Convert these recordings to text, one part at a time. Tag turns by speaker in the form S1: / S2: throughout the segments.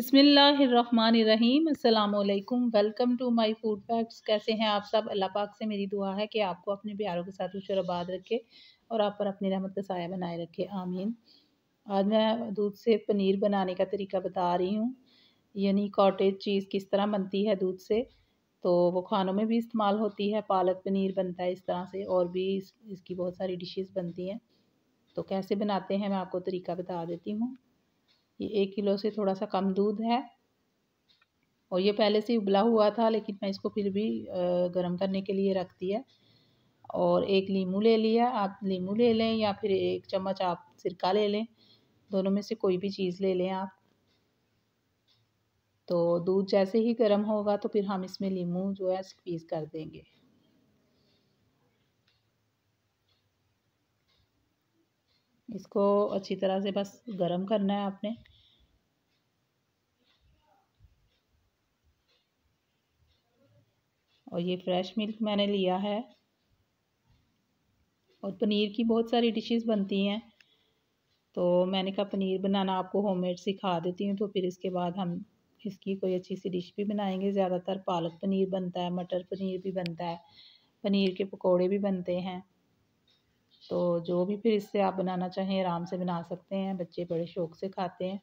S1: बिसमीम् welcome to my food facts कैसे हैं आप सब अल्लाह पाक से मेरी दुआ है कि आपको अपने प्यारों के साथ खुश आबाद रखे और आप पर अपनी रहमत का साया बनाए रखे आमीन आज मैं दूध से पनीर बनाने का तरीका बता रही हूँ यानी कॉटेज चीज़ किस तरह बनती है दूध से तो वो खानों में भी इस्तेमाल होती है पालक पनीर बनता है इस तरह से और भी इस, इसकी बहुत सारी डिशेज़ बनती हैं तो कैसे बनाते हैं मैं आपको तरीका बता देती हूँ ये एक किलो से थोड़ा सा कम दूध है और ये पहले से उबला हुआ था लेकिन मैं इसको फिर भी गर्म करने के लिए रख दिया और एक नींबू ले लिया आप नींबू ले लें या फिर एक चम्मच आप सिरका ले लें दोनों में से कोई भी चीज़ ले लें आप तो दूध जैसे ही गर्म होगा तो फिर हम इसमें नींबू जो है स्क्वीज़ कर देंगे इसको अच्छी तरह से बस गरम करना है आपने और ये फ्रेश मिल्क मैंने लिया है और पनीर की बहुत सारी डिशेस बनती हैं तो मैंने कहा पनीर बनाना आपको होममेड सिखा देती हूँ तो फिर इसके बाद हम इसकी कोई अच्छी सी डिश भी बनाएंगे ज़्यादातर पालक पनीर बनता है मटर पनीर भी बनता है पनीर के पकोड़े भी बनते हैं तो जो भी फिर इससे आप बनाना चाहें आराम से बना सकते हैं बच्चे बड़े शौक से खाते हैं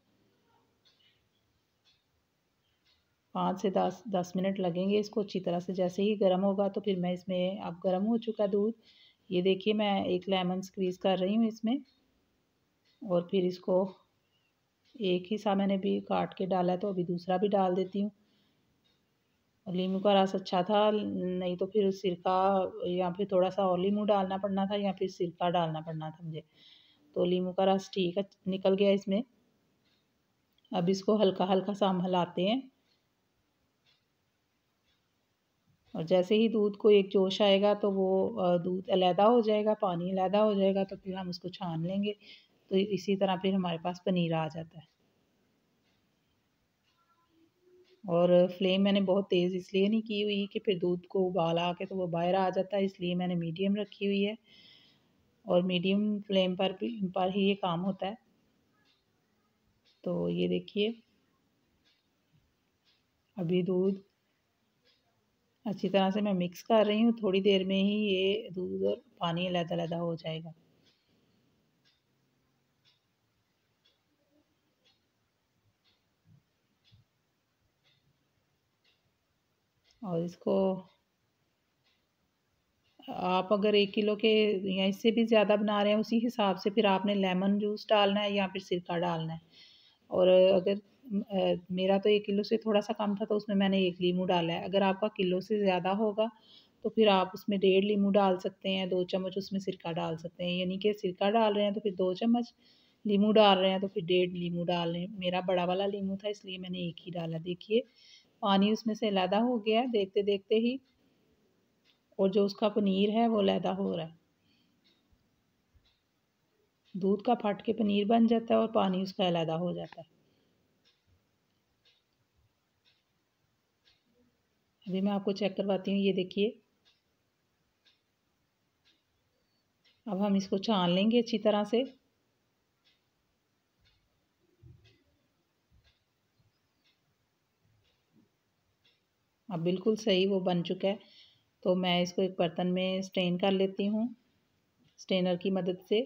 S1: पाँच से दस दस मिनट लगेंगे इसको अच्छी तरह से जैसे ही गर्म होगा तो फिर मैं इसमें अब गर्म हो चुका दूध ये देखिए मैं एक लेमन स्क्वीज़ कर रही हूँ इसमें और फिर इसको एक हिस्सा मैंने भी काट के डाला है तो अभी दूसरा भी डाल देती हूँ लीमू का रस अच्छा था नहीं तो फिर सिरका या फिर थोड़ा सा और लीमू डालना पड़ना था या फिर सिरका डालना पड़ना था मुझे तो लीमू का रस ठीक निकल गया इसमें अब इसको हल्का हल्का सा हम हिलाते हैं और जैसे ही दूध को एक जोश आएगा तो वो दूध अलहदा हो जाएगा पानी अलहदा हो जाएगा तो फिर हम उसको छान लेंगे तो इसी तरह फिर हमारे पास पनीर आ जाता है और फ्लेम मैंने बहुत तेज़ इसलिए नहीं की हुई कि फिर दूध को उबाल आके तो वो बाहर आ जाता है इसलिए मैंने मीडियम रखी हुई है और मीडियम फ्लेम पर भी पर ही ये काम होता है तो ये देखिए अभी दूध अच्छी तरह से मैं मिक्स कर रही हूँ थोड़ी देर में ही ये दूध और पानी अलग अलग हो जाएगा और इसको आप अगर एक किलो के या इससे भी ज़्यादा बना रहे हैं उसी हिसाब से फिर आपने लेमन जूस डालना है या फिर सिरका डालना है और अगर मेरा तो एक किलो से थोड़ा सा कम था तो उसमें मैंने एक लीमू डाला है अगर आपका किलो से ज़्यादा होगा तो फिर आप उसमें डेढ़ लीमू डाल सकते हैं दो चम्मच उसमें सिरका डाल सकते हैं यानी कि सिरका डाल रहे हैं तो फिर दो चम्मच लीमू डाल रहे हैं तो फिर डेढ़ लीमू डाल रहे हैं मेरा बड़ा वाला लीमू था इसलिए मैंने एक ही डाला देखिए पानी उसमें से लैदा हो गया है देखते देखते ही और जो उसका पनीर है वो लैदा हो रहा है दूध का फट के पनीर बन जाता है और पानी उसका अलहदा हो जाता है अभी मैं आपको चेक करवाती हूँ ये देखिए अब हम इसको छान लेंगे अच्छी तरह से बिल्कुल सही वो बन चुका है तो मैं इसको एक बर्तन में स्ट्रेन कर लेती हूँ स्ट्रेनर की मदद से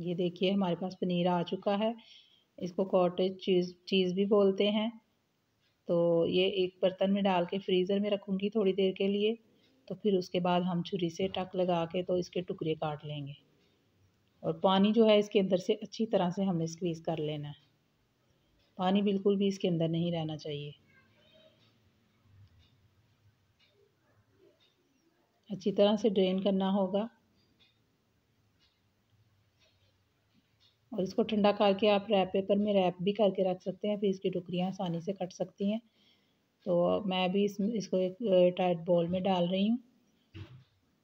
S1: ये देखिए हमारे पास पनीर आ चुका है इसको कॉटेज चीज़ चीज़ भी बोलते हैं तो ये एक बर्तन में डाल के फ्रीज़र में रखूँगी थोड़ी देर के लिए तो फिर उसके बाद हम छुरी से टक लगा के तो इसके टुकड़े काट लेंगे और पानी जो है इसके अंदर से अच्छी तरह से हमें स्क्वीज़ कर लेना है पानी बिल्कुल भी इसके अंदर नहीं रहना चाहिए अच्छी तरह से ड्रेन करना होगा और इसको ठंडा करके आप रैप पेपर में रैप भी करके रख सकते हैं फिर इसकी टुकड़ियाँ आसानी से कट सकती हैं तो मैं भी इस इसको एक टाइट बॉल में डाल रही हूँ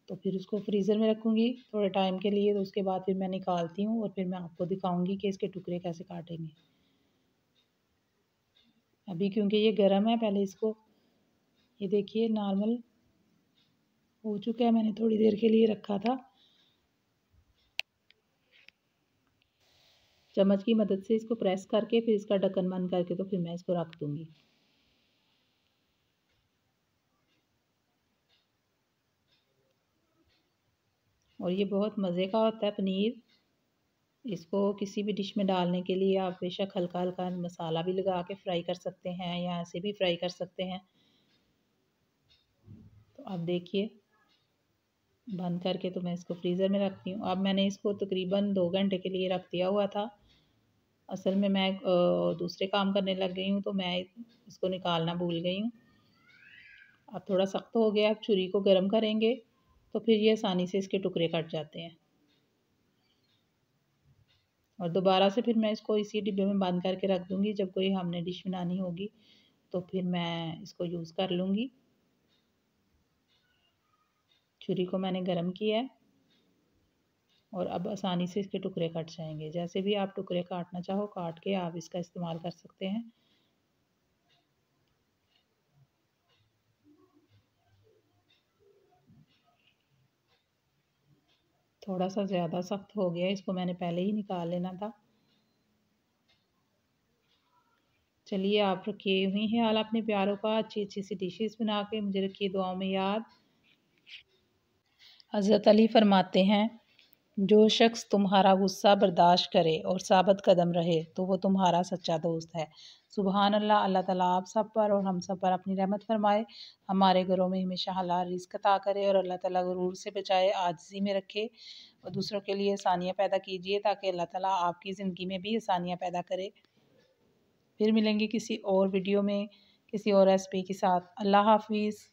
S1: तो फिर उसको फ्रीज़र में रखूँगी थोड़े टाइम के लिए तो उसके बाद फिर मैं निकालती हूँ और फिर मैं आपको दिखाऊँगी कि इसके टुकड़े कैसे काटेंगे अभी क्योंकि ये गर्म है पहले इसको ये देखिए नॉर्मल हो चुका है मैंने थोड़ी देर के लिए रखा था चम्मच की मदद से इसको प्रेस करके फिर इसका ढक्कन बंद करके तो फिर मैं इसको रख दूंगी और ये बहुत मज़े का होता है पनीर इसको किसी भी डिश में डालने के लिए आप बेशक हल्का हल्का मसाला भी लगा के फ्राई कर सकते हैं या ऐसे भी फ्राई कर सकते हैं तो आप देखिए बंद करके तो मैं इसको फ्रीज़र में रखती हूँ अब मैंने इसको तकरीबन दो घंटे के लिए रख दिया हुआ था असल में मैं दूसरे काम करने लग गई हूँ तो मैं इसको निकालना भूल गई हूँ अब थोड़ा सख्त हो गया अब छुरी को गर्म करेंगे तो फिर ये आसानी से इसके टुकड़े कट जाते हैं और दोबारा से फिर मैं इसको इसी डिब्बे में बंद करके रख दूँगी जब कोई हमने डिश बनानी होगी तो फिर मैं इसको यूज़ कर लूँगी छुरी को मैंने गर्म किया है और अब आसानी से इसके टुकड़े कट जाएंगे जैसे भी आप टुकड़े काटना चाहो काट के आप इसका इस्तेमाल कर सकते हैं थोड़ा सा ज़्यादा सख्त हो गया इसको मैंने पहले ही निकाल लेना था चलिए आप रखिए हुई हैं हाल अपने प्यारों का अच्छी अच्छी सी डिशेस बना के मुझे रखिए दुआओं में याद हज़रत अली फरमाते हैं जो शख्स तुम्हारा गुस्सा बर्दाश्त करे और साबित कदम रहे तो वो तुम्हारा सच्चा दोस्त है सुबहान अल्लाह अल्लाह ताला आप सब पर और हम सब पर अपनी रहमत फरमाए हमारे घरों में हमेशा हलाल रिस्कता अता करे और अल्लाह ताला गुरूर से बचाए आजजी में रखे और दूसरों के लिए आसानियाँ पैदा कीजिए ताकि अल्लाह ताला आपकी ज़िंदगी में भी आसानियाँ पैदा करे फिर मिलेंगे किसी और वीडियो में किसी और रेसिपी के साथ अल्लाह हाफिज़